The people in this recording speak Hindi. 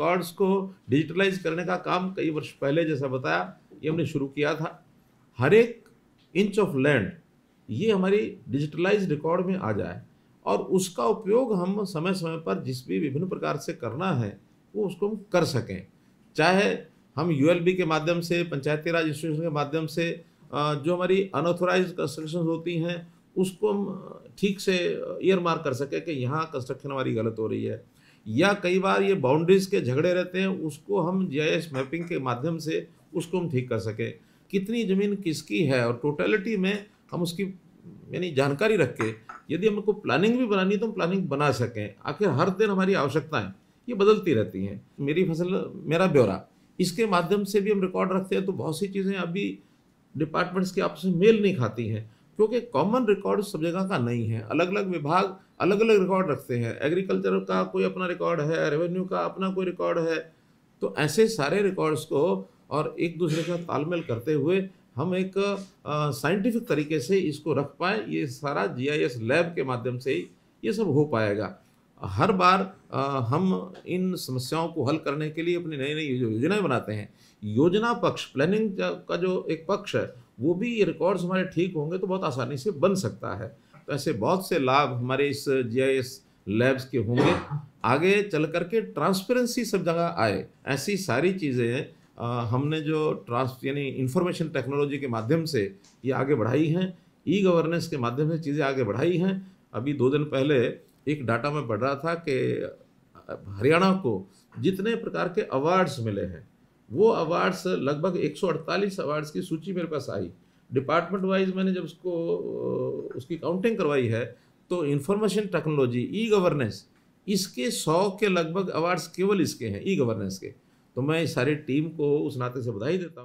कार्ड्स को डिजिटलाइज करने का काम कई वर्ष पहले जैसा बताया ये हमने शुरू किया था हर एक इंच ऑफ लैंड ये हमारी डिजिटलाइज रिकॉर्ड में आ जाए और उसका उपयोग हम समय समय पर जिस भी विभिन्न प्रकार से करना है वो उसको हम कर सकें चाहे हम यू के माध्यम से पंचायती राज इंस्टीट्यूशन के माध्यम से जो हमारी अनऑथोराइज कंस्ट्रक्शन होती हैं उसको हम ठीक से ईयर मार्क कर सकें कि यहाँ कंस्ट्रक्शन हमारी गलत हो रही है या कई बार ये बाउंड्रीज़ के झगड़े रहते हैं उसको हम जी मैपिंग के माध्यम से उसको हम ठीक कर सकें कितनी ज़मीन किसकी है और टोटलिटी में हम उसकी यानी जानकारी रख के यदि हमको प्लानिंग भी बनानी है तो हम प्लानिंग बना सकें आखिर हर दिन हमारी आवश्यकताएं ये बदलती रहती हैं मेरी फसल मेरा ब्यौरा इसके माध्यम से भी हम रिकॉर्ड रखते हैं तो बहुत सी चीज़ें अभी डिपार्टमेंट्स के आपस में मेल नहीं खाती हैं क्योंकि कॉमन रिकॉर्ड सब जगह का नहीं है अलग अलग विभाग अलग अलग रिकॉर्ड रखते हैं एग्रीकल्चर का कोई अपना रिकॉर्ड है रेवेन्यू का अपना कोई रिकॉर्ड है तो ऐसे सारे रिकॉर्ड्स को और एक दूसरे का तालमेल करते हुए हम एक साइंटिफिक तरीके से इसको रख पाए ये सारा जीआईएस लैब के माध्यम से ही ये सब हो पाएगा हर बार आ, हम इन समस्याओं को हल करने के लिए अपनी नई नई योजनाएं बनाते हैं योजना पक्ष प्लानिंग का जो एक पक्ष है वो भी ये रिकॉर्ड्स हमारे ठीक होंगे तो बहुत आसानी से बन सकता है तो ऐसे बहुत से लाभ हमारे इस जी लैब्स के होंगे आगे चल करके ट्रांसपेरेंसी सब जगह आए ऐसी सारी चीज़ें हमने जो ट्रांस यानी इंफॉर्मेशन टेक्नोलॉजी के माध्यम से ये आगे बढ़ाई हैं ई गवर्नेंस के माध्यम से चीज़ें आगे बढ़ाई हैं अभी दो दिन पहले एक डाटा में पढ़ रहा था कि हरियाणा को जितने प्रकार के अवार्ड्स मिले हैं वो अवार्ड्स लगभग 148 अवार्ड्स की सूची मेरे पास आई डिपार्टमेंट वाइज मैंने जब उसको उसकी काउंटिंग करवाई है तो इंफॉर्मेशन टेक्नोलॉजी ई गवर्नेंस इसके सौ के लगभग अवार्ड्स केवल इसके हैं ई गवर्नेंस के तो मैं सारी टीम को उस नाते से बधाई देता हूँ